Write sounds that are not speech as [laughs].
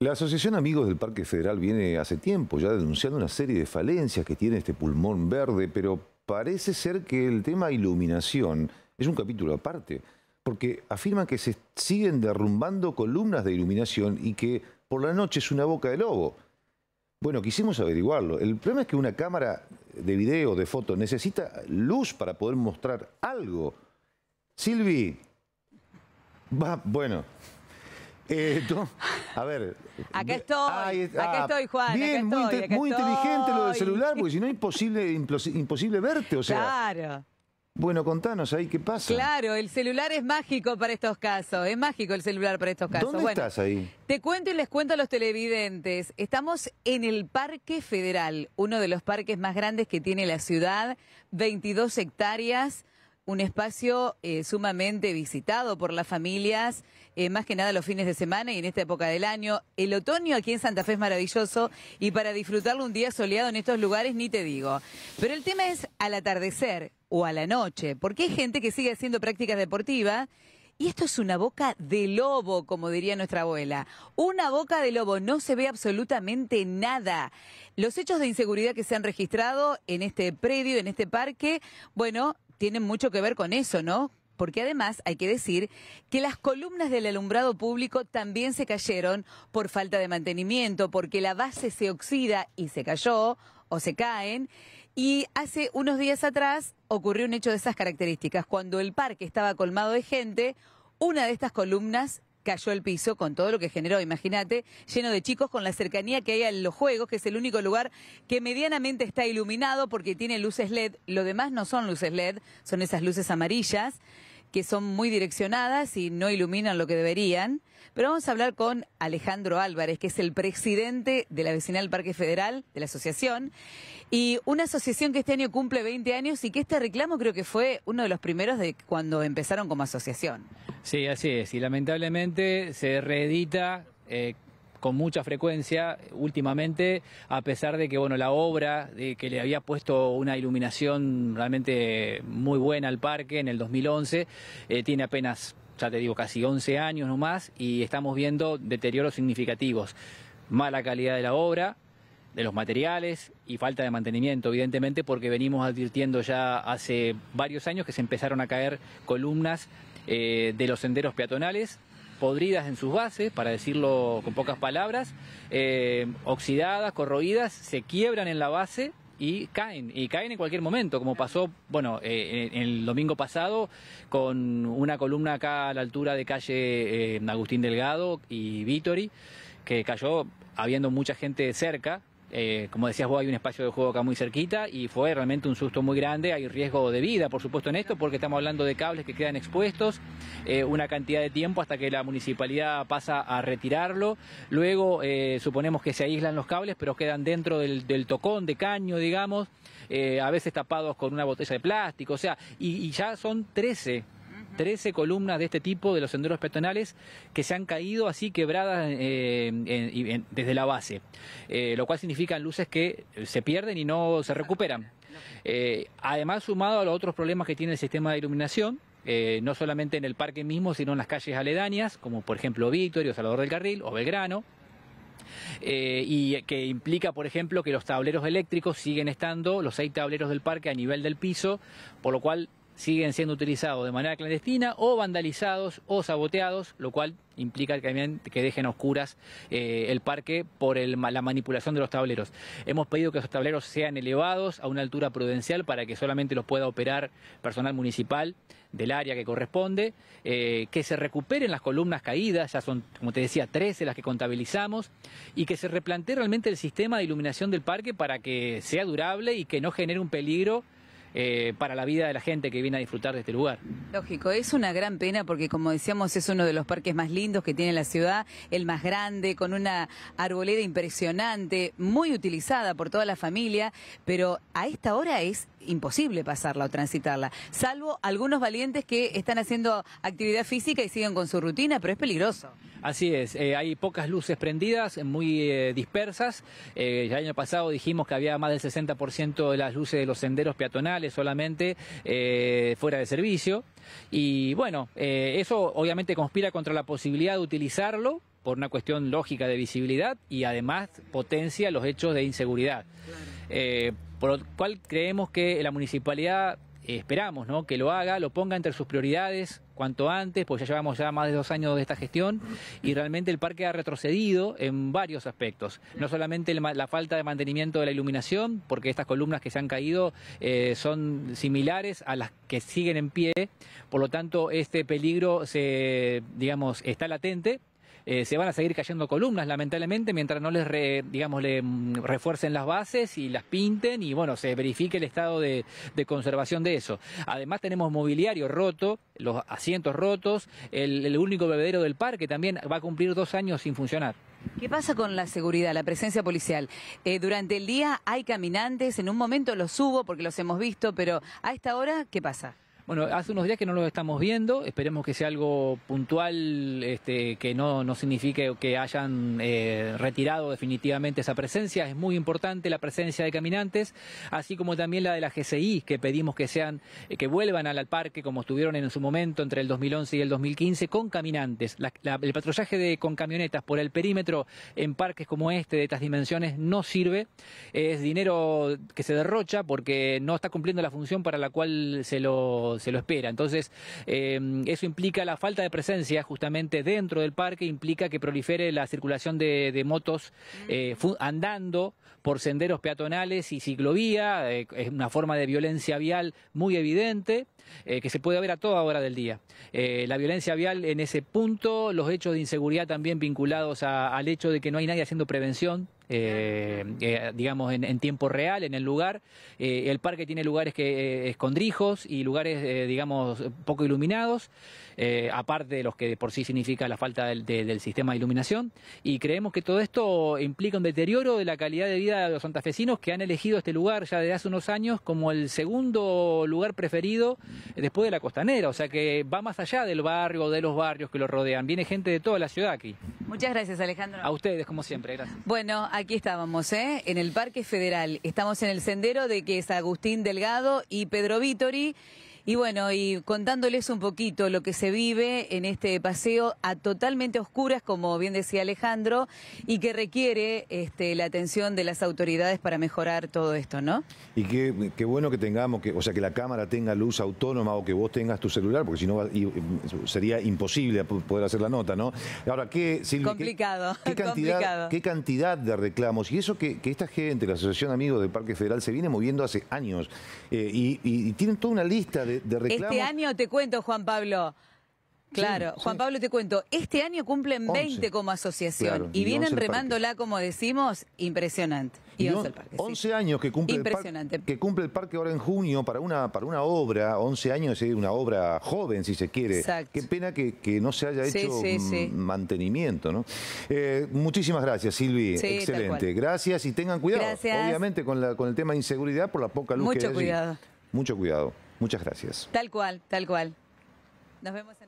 La Asociación Amigos del Parque Federal viene hace tiempo ya denunciando una serie de falencias que tiene este pulmón verde, pero parece ser que el tema iluminación es un capítulo aparte, porque afirman que se siguen derrumbando columnas de iluminación y que por la noche es una boca de lobo. Bueno, quisimos averiguarlo. El problema es que una cámara de video, de foto, necesita luz para poder mostrar algo. Silvi, va, bueno, eh, a ver. Acá estoy, acá ah, estoy, Juan. Bien, muy, muy inteligente lo del celular, porque [laughs] si no, es imposible verte, o sea. Claro. Bueno, contanos ahí qué pasa. Claro, el celular es mágico para estos casos. Es mágico el celular para estos casos. ¿Dónde estás ahí? Te cuento y les cuento a los televidentes. Estamos en el Parque Federal, uno de los parques más grandes que tiene la ciudad, 22 hectáreas un espacio eh, sumamente visitado por las familias, eh, más que nada los fines de semana y en esta época del año. El otoño aquí en Santa Fe es maravilloso y para disfrutarlo un día soleado en estos lugares ni te digo. Pero el tema es al atardecer o a la noche, porque hay gente que sigue haciendo prácticas deportivas y esto es una boca de lobo, como diría nuestra abuela. Una boca de lobo, no se ve absolutamente nada. Los hechos de inseguridad que se han registrado en este predio, en este parque, bueno, tienen mucho que ver con eso, ¿no? porque además hay que decir que las columnas del alumbrado público también se cayeron por falta de mantenimiento, porque la base se oxida y se cayó o se caen. Y hace unos días atrás ocurrió un hecho de esas características. Cuando el parque estaba colmado de gente, una de estas columnas cayó el piso con todo lo que generó, imagínate, lleno de chicos con la cercanía que hay a los juegos, que es el único lugar que medianamente está iluminado porque tiene luces LED, lo demás no son luces LED, son esas luces amarillas que son muy direccionadas y no iluminan lo que deberían. Pero vamos a hablar con Alejandro Álvarez, que es el presidente de la vecinal del Parque Federal, de la asociación, y una asociación que este año cumple 20 años y que este reclamo creo que fue uno de los primeros de cuando empezaron como asociación. Sí, así es, y lamentablemente se reedita eh, con mucha frecuencia últimamente, a pesar de que bueno, la obra de que le había puesto una iluminación realmente muy buena al parque en el 2011, eh, tiene apenas, ya te digo, casi 11 años nomás y estamos viendo deterioros significativos. Mala calidad de la obra, de los materiales y falta de mantenimiento, evidentemente, porque venimos advirtiendo ya hace varios años que se empezaron a caer columnas eh, de los senderos peatonales podridas en sus bases, para decirlo con pocas palabras, eh, oxidadas, corroídas, se quiebran en la base y caen, y caen en cualquier momento, como pasó, bueno, eh, el domingo pasado con una columna acá a la altura de calle eh, Agustín Delgado y Vítori, que cayó habiendo mucha gente cerca, eh, como decías hay un espacio de juego acá muy cerquita y fue realmente un susto muy grande. Hay riesgo de vida, por supuesto, en esto, porque estamos hablando de cables que quedan expuestos eh, una cantidad de tiempo hasta que la municipalidad pasa a retirarlo. Luego eh, suponemos que se aíslan los cables, pero quedan dentro del, tocón de caño, digamos, a veces tapados con una botella de plástico, o sea, y, y ya son 13 13 columnas de este tipo de los senderos peatonales que se han caído así quebradas eh, desde la base, eh, lo cual significa luces que se pierden y no se recuperan. Eh, además, sumado a los otros problemas que tiene el sistema de iluminación, no solamente en el parque mismo, sino en las calles aledañas, como por ejemplo y Salvador del Carril o Belgrano. y que implica, por ejemplo, que los tableros eléctricos siguen estando, los seis tableros del parque a nivel del piso, por lo cual siguen siendo utilizados de manera clandestina o vandalizados o saboteados, lo cual implica también que dejen oscuras eh, el parque por la manipulación de los tableros. Hemos pedido que esos tableros sean elevados a una altura prudencial para que solamente los pueda operar personal municipal del área que corresponde, eh, que se recuperen las columnas caídas, ya son, como te decía, 13 las que contabilizamos, y que se replantee realmente el sistema de iluminación del parque para que sea durable y que no genere un peligro eh, para la vida de la gente que viene a disfrutar de este lugar. Lógico, es una gran pena porque como decíamos es uno de los parques más lindos que tiene la ciudad, el más grande, con una arboleda impresionante, muy utilizada por toda la familia, pero a esta hora es imposible pasarla o transitarla, salvo algunos valientes que están haciendo actividad física y siguen con su rutina, pero es peligroso. Así es, eh, hay pocas luces prendidas, muy eh, dispersas. Eh, el año pasado dijimos que había más del 60% de las luces de los senderos peatonales solamente fuera de servicio. Y bueno, eso obviamente conspira contra la posibilidad de utilizarlo por una cuestión lógica de visibilidad y además potencia los hechos de inseguridad por lo cual creemos que la municipalidad eh, esperamos que lo haga, lo ponga entre sus prioridades cuanto antes, porque ya llevamos ya más de dos años de esta gestión y realmente el parque ha retrocedido en varios aspectos. No solamente la falta de mantenimiento de la iluminación, porque estas columnas que se han caído eh, son similares a las que siguen en pie, por lo tanto este peligro se, digamos, está latente eh, se van a seguir cayendo columnas, lamentablemente, mientras no les, digamos, le mm, refuercen las bases y las pinten y, bueno, se verifique el estado de, conservación de eso. Además tenemos mobiliario roto, los asientos rotos, el, único bebedero del parque también va a cumplir dos años sin funcionar. ¿Qué pasa con la seguridad, la presencia policial? Eh, durante el día hay caminantes, en un momento los hubo porque los hemos visto, pero a esta hora, ¿qué pasa? Bueno, hace unos días que no lo estamos viendo, esperemos que sea algo puntual, este, que no, no signifique que hayan eh, retirado definitivamente esa presencia. Es muy importante la presencia de caminantes, así como también la de la GCI, que pedimos que sean, eh, que vuelvan al, parque como estuvieron en su momento entre el 2011 y el 2015 con caminantes. el patrullaje de, con camionetas por el perímetro en parques como este de estas dimensiones no sirve, es dinero que se derrocha porque no está cumpliendo la función para la cual se lo se lo espera. Entonces, eh, eso implica la falta de presencia justamente dentro del parque, implica que prolifere la circulación de, motos eh, andando por senderos peatonales y ciclovía, eh, es una forma de violencia vial muy evidente que se puede ver a toda hora del día. la violencia vial en ese punto, los hechos de inseguridad también vinculados al hecho de que no hay nadie haciendo prevención eh, eh, digamos, en, tiempo real, en el lugar. Eh, el parque tiene lugares que escondrijos y lugares, digamos, poco iluminados, aparte de los que por sí significa la falta del, del sistema de iluminación. Y creemos que todo esto implica un deterioro de la calidad de vida de los santafesinos que han elegido este lugar ya desde hace unos años como el segundo lugar preferido después de la costanera. O sea que va más allá del barrio, de los barrios que lo rodean. Viene gente de toda la ciudad aquí. Muchas gracias, Alejandro. A ustedes, como siempre, gracias. Bueno, Aquí estábamos, ¿eh? en el Parque Federal. Estamos en el sendero de que es Agustín Delgado y Pedro Vítori. Y bueno, y contándoles un poquito lo que se vive en este paseo a totalmente oscuras, como bien decía Alejandro, y que requiere este, la atención de las autoridades para mejorar todo esto, ¿no? Y qué, bueno que tengamos, que, o sea, que la cámara tenga luz autónoma o que vos tengas tu celular, porque si no mm, sería imposible poder hacer la nota, ¿no? Ahora, ¿qué, Complicado. Qué, [laughs] cantidad, ¿Qué cantidad de reclamos? Y eso que, esta gente, la Asociación Amigos del Parque Federal, se viene moviendo hace años eh, y tienen toda una lista de este año te cuento, Juan Pablo. Claro, Juan Pablo, te cuento, este año cumplen 20 como asociación y, vienen remándola, como decimos, impresionante. Y, años que cumple, El parque, que cumple el parque ahora en junio para una, para una obra, 11 años es una obra joven, si se quiere. Qué pena que, no se haya hecho mantenimiento. ¿no? Eh, muchísimas gracias, Silvi. Excelente. Gracias y tengan cuidado, obviamente, con, la, con el tema de inseguridad por la poca luz Mucho que hay. Mucho cuidado. Mucho cuidado. Muchas gracias. Tal cual, tal cual. Nos vemos en